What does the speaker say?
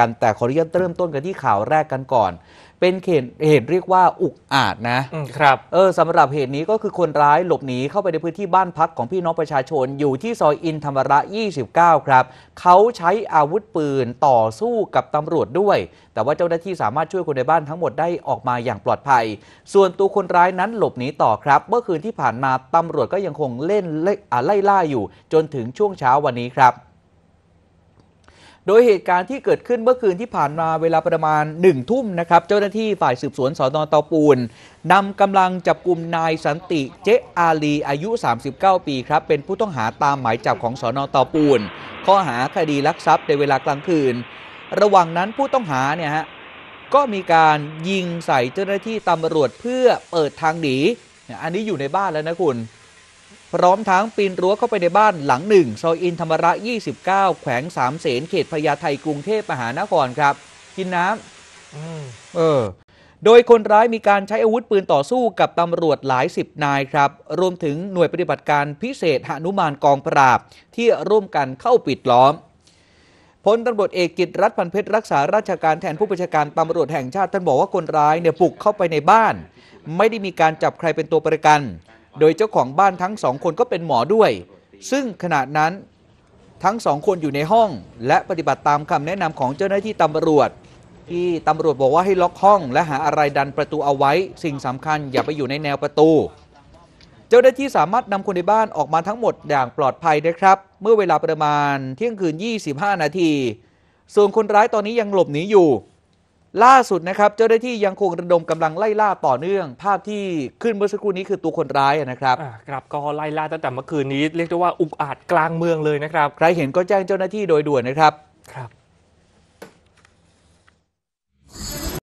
กัน แต่ขออนุญาตเริ่มต้นกันที่ข่าวแรกกันก่อน เป็นเหตุเหตุเรียกว่าอุกอาจนะครับเออสำหรับเหตุนี้ก็คือคนร้ายหลบหนีเข้าไปในพื้นที่บ้านพักของพี่น้องประชาชนอยู่ที่ซอยอินธรรมระ 29 ครับ เขาใช้อาวุธปืนต่อสู้กับตำรวจด้วย แต่ว่าเจ้าหน้าที่สามารถช่วยคนในบ้านทั้งหมดได้ออกมาอย่างปลอดภัย ส่วนตัวคนร้ายนั้นหลบหนีต่อครับ เมื่อคืนที่ผ่านมาตำรวจก็ยังคงเล่นไล่ล่าอยู่ จนถึงช่วงเช้าวันนี้ครับโดยเหตุการณ์ที่เกิดขึ้นเมื่อคืนที่ผ่านมาเวลาประมาณ1นึ่ทุ่มนะครับเจ้าหน้าที่ฝ่ายสืบสวนสอนอตอปูนนำกำลังจับกลุ่มนายสันติเจอาลีอายุ 39 ปีครับเป็นผู้ต้องหาตามหมายจับของสอนอตอปูน ข้อหาคดีลักทรัพย์ในเวลากลางคืน ระหว่างนั้นผู้ต้องหาเนี่ยฮะก็มีการยิงใส่เจ้าหน้าที่ตำรวจเพื่อเปิดทางหนีอันนี้อยู่ในบ้านแล้วนะคุณพร้อมทั้งปีนรั้วเข้าไปในบ้านหลังหนึ่ง ซอยอินธรรมระ 29 แขวงสามเสนเขตพญาไทกรุงเทพมหานครครับ กินน้ำเออโดยคนร้ายมีการใช้อาวุธปืนต่อสู้กับตำรวจหลายสิบนายครับ รวมถึงหน่วยปฏิบัติการพิเศษหนุมานกองปราบ ที่ร่วมกันเข้าปิดล้อมพลตำรวจเอกกิตรัฐพันเพชรรักษาราชการแทนผู้บัญชาการตำรวจแห่งชาติท่านบอกว่าคนร้ายเนี่ยปลุกเข้าไปในบ้าน ไม่ได้มีการจับใครเป็นตัวประกันโดยเจ้าของบ้านทั้งสองคนก็เป็นหมอด้วย ซึ่งขณะนั้นทั้งสองคนอยู่ในห้อง และปฏิบัติตามคำแนะนำของเจ้าหน้าที่ตำรวจ ที่ตำรวจบอกว่าให้ล็อกห้อง และหาอะไรดันประตูเอาไว้ สิ่งสำคัญอย่าไปอยู่ในแนวประตู เจ้าหน้าที่สามารถนำคนในบ้านออกมาทั้งหมดอย่างปลอดภัยนะครับ เมื่อเวลาประมาณเที่ยงคืน25 นาที ส่วนคนร้ายตอนนี้ยังหลบหนีอยู่ล่าสุดนะครับเจ้าหน้าที่ยังคงระดมกำลังไล่ล่าต่อเนื่อง ภาพที่ขึ้นเมื่อสักครู่นี้คือตัวคนร้ายนะครับครับก็ไล่ล่าตั้งแต่เมื่อคืนนี้เรียกได้ว่าอุกอาจกลางเมืองเลยนะครับ ใครเห็นก็แจ้งเจ้าหน้าที่โดยด่วนนะครับ